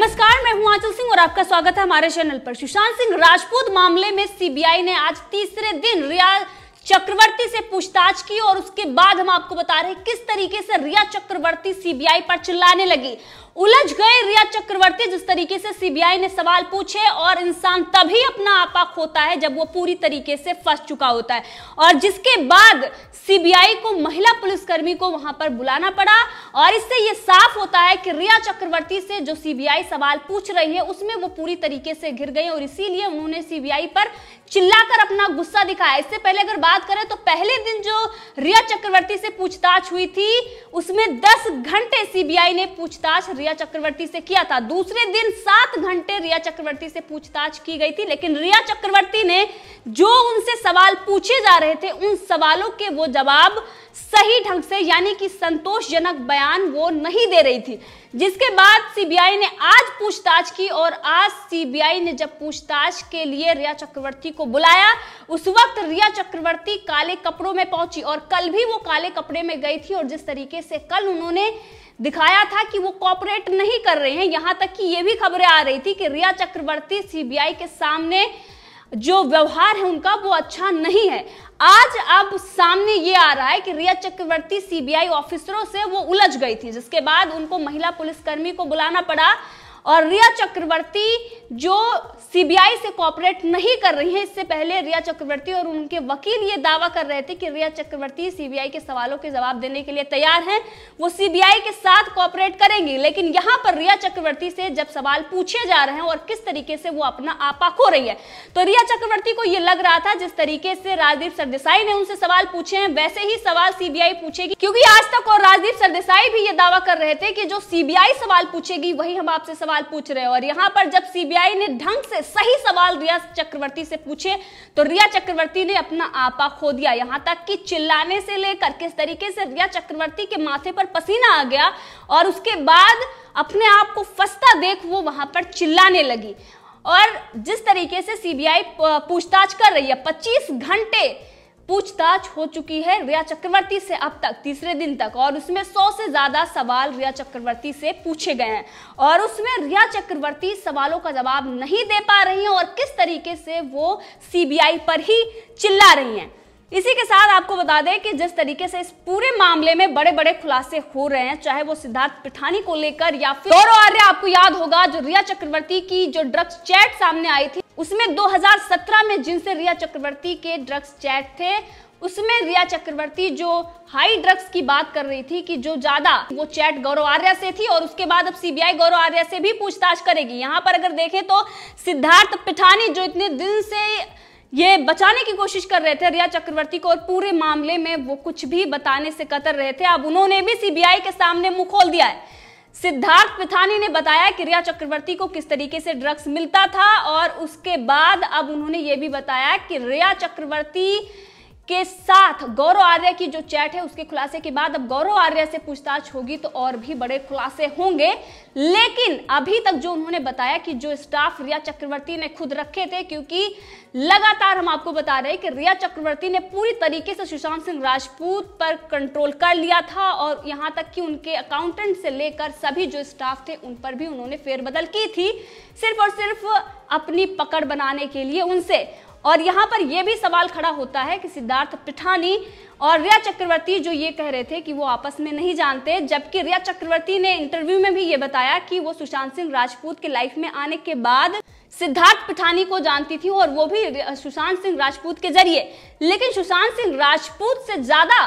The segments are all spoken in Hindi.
नमस्कार मैं हूं आंचल सिंह और आपका स्वागत है हमारे चैनल पर सुशांत सिंह राजपूत मामले में सीबीआई ने आज तीसरे दिन रिया चक्रवर्ती से पूछताछ की और उसके बाद हम आपको बता रहे किस तरीके से रिया चक्रवर्ती सीबीआई पर चिल्लाने लगी उलझ गए रिया चक्रवर्ती जिस तरीके से सीबीआई ने सवाल पूछे और इंसान तभी अपना आपा खोता है जब वो पूरी तरीके से फंस चुका होता है और जिसके बाद सीबीआई को महिला पुलिसकर्मी को वहां पर बुलाना पड़ा और इससे ये साफ होता है कि रिया चक्रवर्ती से जो सीबीआई सवाल पूछ रही है उसमें वो पूरी तरीके से घिर गई और इसीलिए उन्होंने सीबीआई पर चिल्लाकर अपना गुस्सा दिखाया इससे पहले अगर बात करें तो पहले दिन जो रिया चक्रवर्ती से पूछताछ हुई थी उसमें दस घंटे सीबीआई ने पूछताछ रिया रिया चक्रवर्ती से किया था दूसरे दिन सात घंटे रिया चक्रवर्ती से पूछताछ की गई थी लेकिन रिया चक्रवर्ती ने जो उनसे सवाल पूछे जा रहे थे उन सवालों के वो जवाब सही ढंग से यानी कि संतोषजनक बयान वो नहीं दे रही थी जिसके बाद सीबीआई ने आज पूछताछ की और आज सीबीआई ने जब पूछताछ के लिए रिया चक्रवर्ती को बुलाया उस वक्त रिया चक्रवर्ती काले कपड़ों में पहुंची और कल भी वो काले कपड़े में गई थी और जिस तरीके से कल उन्होंने दिखाया था कि वो कॉपरेट नहीं कर रहे हैं यहां तक कि ये भी खबरें आ रही थी कि रिया चक्रवर्ती सीबीआई के सामने जो व्यवहार है उनका वो अच्छा नहीं है आज अब सामने ये आ रहा है कि रिया चक्रवर्ती सीबीआई ऑफिसरों से वो उलझ गई थी जिसके बाद उनको महिला पुलिसकर्मी को बुलाना पड़ा और रिया चक्रवर्ती जो सीबीआई से कॉपरेट नहीं कर रही हैं इससे पहले रिया चक्रवर्ती और उनके वकील ये दावा कर रहे थे कि रिया चक्रवर्ती सीबीआई के सवालों के जवाब देने के लिए तैयार हैं वो सीबीआई के साथ कॉपरेट करेंगी लेकिन यहां पर रिया चक्रवर्ती से जब सवाल पूछे जा रहे हैं और किस तरीके से वो अपना आपा खो रही है तो रिया चक्रवर्ती को ये लग रहा था जिस तरीके से राजदीप सरदेसाई ने उनसे सवाल पूछे हैं वैसे ही सवाल सीबीआई पूछेगी क्योंकि आज तक और राजदीप सरदेसाई भी ये दावा कर रहे थे कि जो सीबीआई सवाल पूछेगी वही हम आपसे सवाल सवाल पूछ रहे हो और यहां पर जब सीबीआई ने ढंग से सही सवाल रिया चक्रवर्ती से पूछे तो रिया चक्रवर्ती ने अपना आपा खो दिया यहां तक कि चिल्लाने से लेकर किस तरीके से रिया चक्रवर्ती के माथे पर पसीना आ गया और उसके बाद अपने आप को फंसता देख वो वहां पर चिल्लाने लगी और जिस तरीके से सीबीआई पूछताछ कर रही है पच्चीस घंटे पूछताछ हो चुकी है रिया चक्रवर्ती से अब तक तीसरे दिन तक और उसमें सौ से ज़्यादा सवाल रिया चक्रवर्ती से पूछे गए हैं और उसमें रिया चक्रवर्ती सवालों का जवाब नहीं दे पा रही हैं और किस तरीके से वो सीबीआई पर ही चिल्ला रही हैं इसी के साथ आपको बता दें कि जिस तरीके से इस पूरे मामले में बड़े बड़े खुलासे हो रहे हैं चाहे वो सिद्धार्थ पिठानी को लेकर या फिर आर्य आपको याद होगा जो रिया चक्रवर्ती की जो ड्रग्स चैट सामने आई थी उसमें 2017 में जिनसे रिया चक्रवर्ती के ड्रग्स चैट थे उसमें रिया चक्रवर्ती जो हाई ड्रग्स की बात कर रही थी कि जो ज्यादा वो चैट गौरव आर्या से थी और उसके बाद अब सीबीआई गौरव आर्या से भी पूछताछ करेगी यहाँ पर अगर देखें तो सिद्धार्थ पिठानी जो इतने दिन से ये बचाने की कोशिश कर रहे थे रिया चक्रवर्ती को और पूरे मामले में वो कुछ भी बताने से कतर रहे थे अब उन्होंने भी सीबीआई के सामने मुंह खोल दिया है सिद्धार्थ पिथानी ने बताया कि रिया चक्रवर्ती को किस तरीके से ड्रग्स मिलता था और उसके बाद अब उन्होंने ये भी बताया कि रिया चक्रवर्ती के साथ गौरव आर्य की जो चैट है उसके खुलासे के बाद अब गौरव आर्य से पूछताछ होगी तो और भी बड़े खुलासे होंगे लेकिन अभी तक जो उन्होंने बताया कि जो स्टाफ रिया चक्रवर्ती ने खुद रखे थे क्योंकि लगातार हम आपको बता रहे हैं कि रिया चक्रवर्ती ने पूरी तरीके से सुशांत सिंह राजपूत पर कंट्रोल कर लिया था और यहां तक कि उनके अकाउंटेंट से लेकर सभी जो स्टाफ थे उन पर भी उन्होंने फेरबदल की थी सिर्फ और सिर्फ अपनी पकड़ बनाने के लिए उनसे और यहाँ पर यह भी सवाल खड़ा होता है कि सिद्धार्थ पिठानी और रिया चक्रवर्ती जो ये कह रहे थे कि वो आपस में नहीं जानते जबकि रिया चक्रवर्ती ने इंटरव्यू में भी ये बताया कि वो सुशांत सिंह राजपूत के लाइफ में आने के बाद सिद्धार्थ पिठानी को जानती थी और वो भी सुशांत सिंह राजपूत के जरिए लेकिन सुशांत सिंह राजपूत से ज्यादा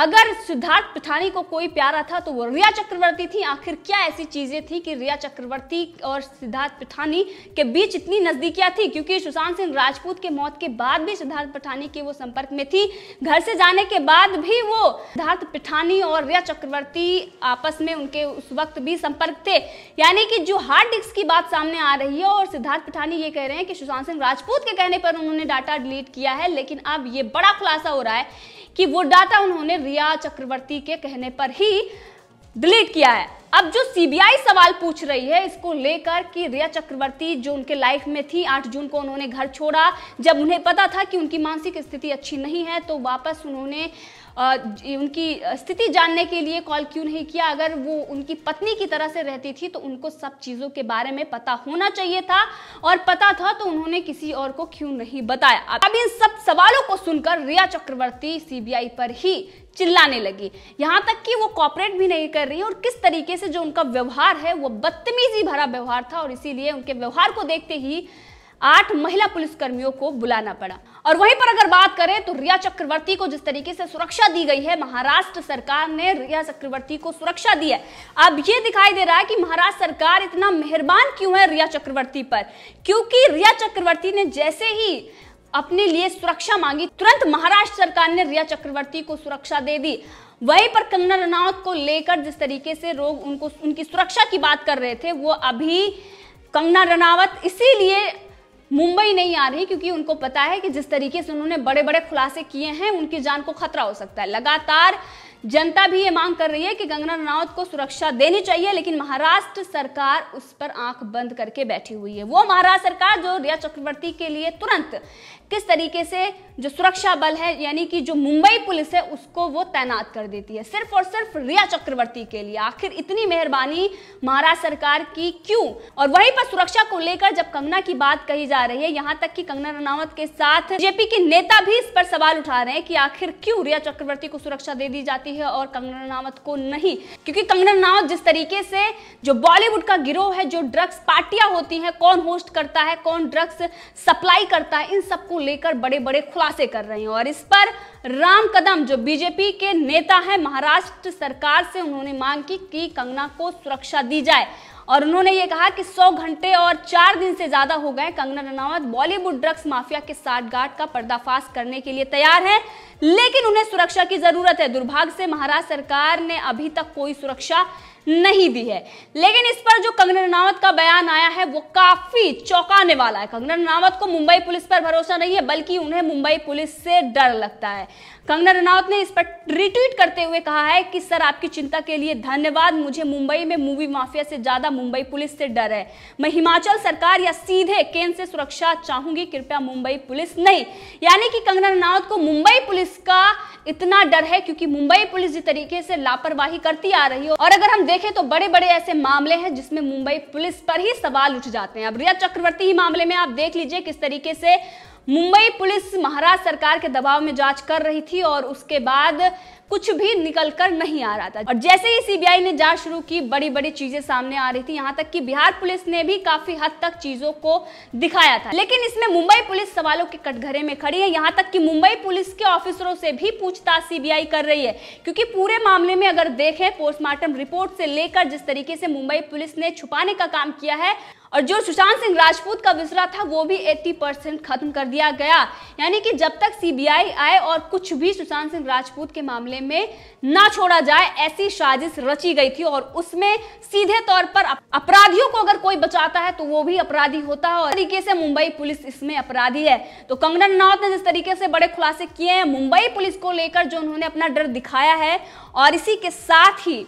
अगर सिद्धार्थ पिठानी को कोई प्यारा था तो वो रिया चक्रवर्ती थी आखिर क्या ऐसी चीजें थी कि रिया चक्रवर्ती और सिद्धार्थ पिठानी के बीच इतनी नजदीकियां थी क्योंकि सुशांत सिंह राजपूत के मौत के बाद भी सिद्धार्थ पिठानी के वो संपर्क में थी घर से जाने के बाद भी वो सिद्धार्थ पिठानी और रिया चक्रवर्ती आपस में उनके उस वक्त भी संपर्क थे यानी कि जो हार्ड डिस्क की बात सामने आ रही है और सिद्धार्थ पिठानी ये कह रहे हैं कि सुशांत सिंह राजपूत के कहने पर उन्होंने डाटा डिलीट किया है लेकिन अब ये बड़ा खुलासा हो रहा है कि वो डाटा उन्होंने रिया चक्रवर्ती के कहने पर ही डिलीट किया है अब जो सीबीआई सवाल पूछ रही है इसको लेकर कि रिया चक्रवर्ती जो उनके लाइफ में थी 8 जून को उन्होंने घर छोड़ा जब उन्हें पता था कि उनकी मानसिक स्थिति अच्छी नहीं है तो वापस उन्होंने उनकी स्थिति जानने के लिए कॉल क्यों नहीं किया अगर वो उनकी पत्नी की तरह से रहती थी तो उनको सब चीज़ों के बारे में पता होना चाहिए था और पता था तो उन्होंने किसी और को क्यों नहीं बताया अब इन सब सवालों को सुनकर रिया चक्रवर्ती सीबीआई पर ही चिल्लाने लगी यहाँ तक कि वो कॉपरेट भी नहीं कर रही और किस तरीके से जो उनका व्यवहार है वो बदतमीजी भरा व्यवहार था और इसीलिए उनके व्यवहार को देखते ही आठ महिला पुलिसकर्मियों को बुलाना पड़ा और वहीं पर अगर बात करें तो रिया चक्रवर्ती को जिस तरीके से सुरक्षा दी गई है महाराष्ट्र सरकार ने रिया चक्रवर्ती को सुरक्षा दी है अब ये दिखाई दे रहा है कि महाराष्ट्र सरकार इतना मेहरबान क्यों है रिया चक्रवर्ती पर क्योंकि रिया चक्रवर्ती ने जैसे ही अपने लिए सुरक्षा मांगी तुरंत महाराष्ट्र सरकार ने रिया चक्रवर्ती को सुरक्षा दे दी वहीं पर कंगना रनौत को लेकर जिस तरीके से लोग उनको उनकी सुरक्षा की बात कर रहे थे वो अभी कंगना रनावत इसीलिए मुंबई नहीं आ रही क्योंकि उनको पता है कि जिस तरीके से उन्होंने बड़े बड़े खुलासे किए हैं उनकी जान को खतरा हो सकता है लगातार जनता भी ये मांग कर रही है कि कंगना रनौत को सुरक्षा देनी चाहिए लेकिन महाराष्ट्र सरकार उस पर आंख बंद करके बैठी हुई है वो महाराष्ट्र सरकार जो रिया चक्रवर्ती के लिए तुरंत किस तरीके से जो सुरक्षा बल है यानी कि जो मुंबई पुलिस है उसको वो तैनात कर देती है सिर्फ और सिर्फ रिया चक्रवर्ती के लिए आखिर इतनी मेहरबानी महाराष्ट्र सरकार की क्यों और वहीं पर सुरक्षा को लेकर जब कंगना की बात कही जा रही है यहां तक कि कंगना रनावत के साथ बीजेपी के नेता भी इस पर सवाल उठा रहे हैं कि आखिर क्यों रिया चक्रवर्ती को सुरक्षा दे दी जाती जाती है और कंगना रनावत को नहीं क्योंकि कंगना रनावत जिस तरीके से जो बॉलीवुड का गिरोह है जो ड्रग्स पार्टियां होती हैं कौन होस्ट करता है कौन ड्रग्स सप्लाई करता है इन सबको लेकर बड़े बड़े खुलासे कर रहे हैं और इस पर राम कदम जो बीजेपी के नेता है महाराष्ट्र सरकार से उन्होंने मांग की कि कंगना को सुरक्षा दी जाए और उन्होंने ये कहा कि 100 घंटे और चार दिन से ज्यादा हो गए Kangana Ranaut Bollywood drugs mafia के साठगांठ का पर्दाफाश करने के लिए तैयार हैं लेकिन उन्हें सुरक्षा की जरूरत है दुर्भाग्य से महाराष्ट्र सरकार ने अभी तक कोई सुरक्षा नहीं दी है लेकिन इस पर जो कंगना रनावत का बयान आया है वो काफी चौंकाने वाला है कंगना रनावत को मुंबई पुलिस पर भरोसा नहीं है बल्कि उन्हें मुंबई पुलिस से डर लगता है कंगना रनावत ने इस पर रिट्वीट करते हुए कहा है कि सर आपकी चिंता के लिए धन्यवाद मुझे मुंबई में मूवी माफिया से ज्यादा मुंबई पुलिस से डर है मैं हिमाचल सरकार या सीधे केंद्र से सुरक्षा चाहूंगी कृपया मुंबई पुलिस नहीं यानी कि कंगना रनावत को मुंबई पुलिस का इतना डर है क्योंकि मुंबई पुलिस जिस तरीके से लापरवाही करती आ रही है और अगर हम देखें तो बड़े बड़े ऐसे मामले हैं जिसमें मुंबई पुलिस पर ही सवाल उठ जाते हैं अब रिया चक्रवर्ती ही मामले में आप देख लीजिए किस तरीके से मुंबई पुलिस महाराष्ट्र सरकार के दबाव में जांच कर रही थी और उसके बाद कुछ भी निकल कर नहीं आ रहा था और जैसे ही सीबीआई ने जांच शुरू की बड़ी बड़ी चीजें सामने आ रही थी यहाँ तक कि बिहार पुलिस ने भी काफी हद तक चीजों को दिखाया था लेकिन इसमें मुंबई पुलिस सवालों के कटघरे में खड़ी है यहाँ तक कि मुंबई पुलिस के ऑफिसरों से भी पूछताछ सीबीआई कर रही है क्योंकि पूरे मामले में अगर देखें पोस्टमार्टम रिपोर्ट से लेकर जिस तरीके से मुंबई पुलिस ने छुपाने का काम किया है और जो सुशांत सिंह राजपूत का विसरा था वो भी 80 परसेंट खत्म कर दिया गया यानी कि जब तक सीबीआई आए और कुछ भी सुशांत सिंह राजपूत के मामले में ना छोड़ा जाए ऐसी साजिश रची गई थी और उसमें सीधे तौर पर अपराधियों को अगर कोई बचाता है तो वो भी अपराधी होता है और तरीके से मुंबई पुलिस इसमें अपराधी है तो कंगना रनौत ने जिस तरीके से बड़े खुलासे किए हैं मुंबई पुलिस को लेकर जो उन्होंने अपना डर दिखाया है और इसी के साथ ही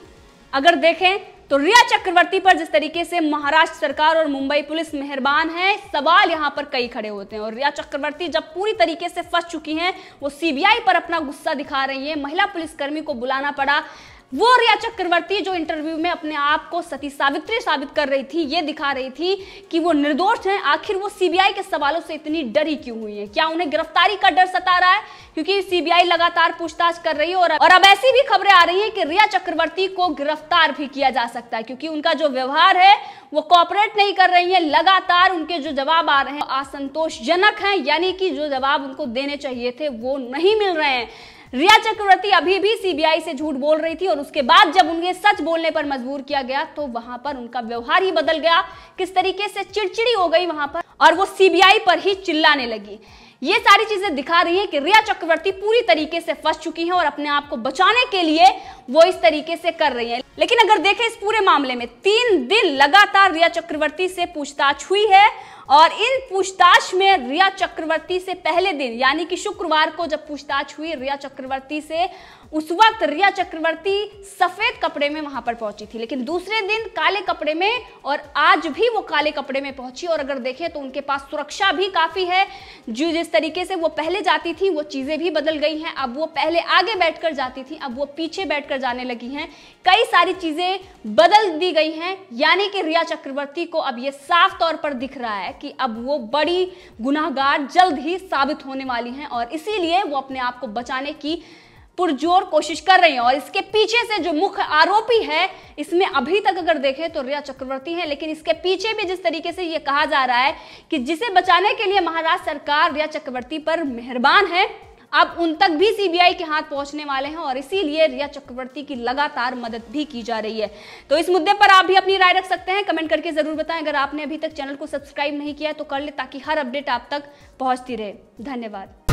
अगर देखें तो रिया चक्रवर्ती पर जिस तरीके से महाराष्ट्र सरकार और मुंबई पुलिस मेहरबान है सवाल यहां पर कई खड़े होते हैं और रिया चक्रवर्ती जब पूरी तरीके से फंस चुकी हैं वो सीबीआई पर अपना गुस्सा दिखा रही है महिला पुलिसकर्मी को बुलाना पड़ा वो रिया चक्रवर्ती जो इंटरव्यू में अपने आप को सती सावित्री साबित कर रही थी ये दिखा रही थी कि वो निर्दोष हैं आखिर वो सीबीआई के सवालों से इतनी डरी क्यों हुई है क्या उन्हें गिरफ्तारी का डर सता रहा है क्योंकि सीबीआई लगातार पूछताछ कर रही है और, और अब ऐसी भी खबरें आ रही है कि रिया चक्रवर्ती को गिरफ्तार भी किया जा सकता है क्योंकि उनका जो व्यवहार है वो कॉपरेट नहीं कर रही है लगातार उनके जो जवाब आ रहे हैं असंतोषजनक है यानी कि जो जवाब उनको देने चाहिए थे वो नहीं मिल रहे हैं रिया चक्रवर्ती अभी भी सीबीआई से झूठ बोल रही थी और उसके बाद जब उन्हें सच बोलने पर मजबूर किया गया तो वहां पर उनका व्यवहार ही बदल गया किस तरीके से चिड़चिड़ी हो गई वहां पर और वो सीबीआई पर ही चिल्लाने लगी ये सारी चीजें दिखा रही है कि रिया चक्रवर्ती पूरी तरीके से फंस चुकी हैं और अपने आप को बचाने के लिए वो इस तरीके से कर रही हैं लेकिन अगर देखें इस पूरे मामले में तीन दिन लगातार रिया चक्रवर्ती से पूछताछ हुई है और इन पूछताछ में रिया चक्रवर्ती से पहले दिन यानी कि शुक्रवार को जब पूछताछ हुई रिया चक्रवर्ती से उस वक्त रिया चक्रवर्ती सफेद कपड़े में वहां पर पहुंची थी लेकिन दूसरे दिन काले कपड़े में और आज भी वो काले कपड़े में पहुंची और अगर देखें तो उनके पास सुरक्षा भी काफी है जो जिस तरीके से वो पहले जाती थी वो चीजें भी बदल गई हैं अब वो पहले आगे बैठकर जाती थी अब वो पीछे बैठ जाने लगी हैं कई सारी चीजें बदल दी गई हैं यानी कि रिया चक्रवर्ती को अब ये साफ तौर पर दिख रहा है कि अब वो बड़ी गुनाहगार जल्द ही साबित होने वाली हैं और इसीलिए वो अपने आप को बचाने की पुरजोर कोशिश कर रही हैं और इसके पीछे से जो मुख्य आरोपी है इसमें अभी तक अगर देखें तो रिया चक्रवर्ती है लेकिन इसके पीछे भी जिस तरीके से ये कहा जा रहा है कि जिसे बचाने के लिए महाराष्ट्र सरकार रिया चक्रवर्ती पर मेहरबान है अब उन तक भी सीबीआई के हाथ पहुंचने वाले हैं और इसीलिए रिया चक्रवर्ती की लगातार मदद भी की जा रही है तो इस मुद्दे पर आप भी अपनी राय रख सकते हैं कमेंट करके जरूर बताएं अगर आपने अभी तक चैनल को सब्सक्राइब नहीं किया तो कर ले ताकि हर अपडेट आप तक पहुंचती रहे धन्यवाद